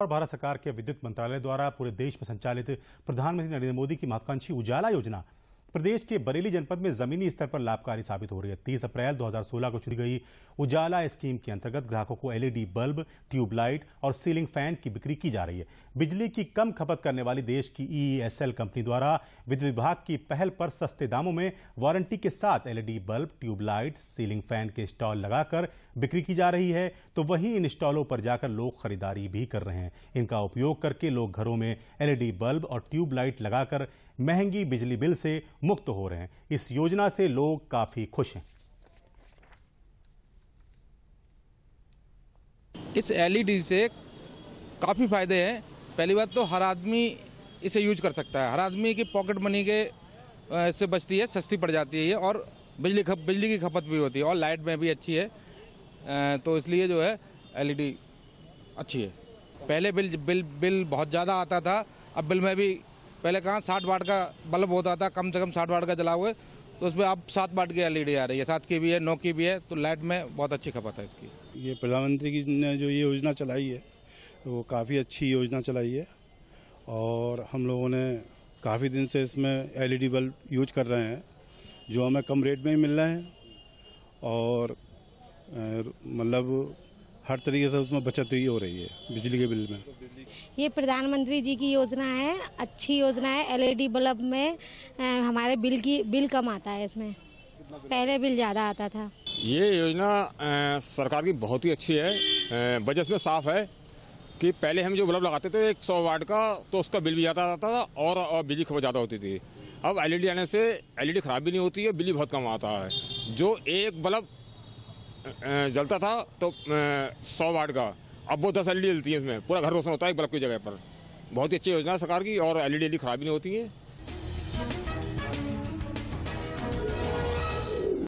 और भारत सरकार के विद्युत मंत्रालय द्वारा पूरे देश में संचालित प्रधानमंत्री नरेंद्र मोदी की महत्वाकांक्षी उजाला योजना प्रदेश के बरेली जनपद में जमीनी स्तर पर लाभकारी साबित हो रही है 30 अप्रैल 2016 को शुरू गई उजाला स्कीम के अंतर्गत ग्राहकों को एलईडी बल्ब ट्यूबलाइट और सीलिंग फैन की बिक्री की जा रही है बिजली की कम खपत करने वाली देश की ईएसएल e e कंपनी द्वारा विद्युत विभाग की पहल पर सस्ते दामों में वारंटी के साथ LED bulb tubelight ceiling fan के स्टॉल लगाकर बिक्री की जा रही है तो वहीं इन स्टॉलों पर जाकर लोग खरीदारी भी कर रहे हैं इनका उपयोग करके लोग घरों में एलईडी बल्ब और ट्यूबलाइट लगाकर महंगी बिजली बिल से मुक्त हो रहे हैं इस योजना से लोग काफी खुश हैं इस एलईडी से काफ़ी फायदे हैं पहली बात तो हर आदमी इसे यूज कर सकता है हर आदमी की पॉकेट मनी के से बचती है सस्ती पड़ जाती है ये और बिजली खप बिजली की खपत भी होती है और लाइट में भी अच्छी है तो इसलिए जो है एलईडी अच्छी है पहले बिल बिल बिल बहुत ज़्यादा आता था अब बिल में भी पहले कहाँ साठ वाट का बल्ब होता था कम से कम साठ वाट का जला हुए तो उसमें अब सात वाट की एलईडी आ रही है सात की भी है नौ की भी है तो लाइट में बहुत अच्छी खपत है इसकी ये प्रधानमंत्री की ने जो ये योजना चलाई है वो काफ़ी अच्छी योजना चलाई है और हम लोगों ने काफ़ी दिन से इसमें एल बल्ब यूज कर रहे हैं जो हमें कम रेट में ही मिल रहे हैं और मतलब हर तरीके से उसमें बचत ही हो रही है बिजली के बिल में ये प्रधानमंत्री जी की योजना है अच्छी योजना है एलईडी बल्ब में हमारे बिल की बिल कम आता है इसमें पहले बिल ज़्यादा आता था ये योजना आ, सरकार की बहुत ही अच्छी है बजट में साफ है कि पहले हम जो बल्ब लगाते थे एक सौ वाट का तो उसका बिल भी ज़्यादा आता था और, और बिजली खपत ज़्यादा होती थी अब एलईडी e आने से एलईडी e ख़राब भी नहीं होती है बिजली बहुत कम आता है जो एक बल्ब जलता था तो सौ वाट का अब वो डी मिलती है इसमें पूरा घर रोशन होता है बल्ब की जगह पर बहुत ही अच्छी योजना सरकार की और एल ई खराबी नहीं होती है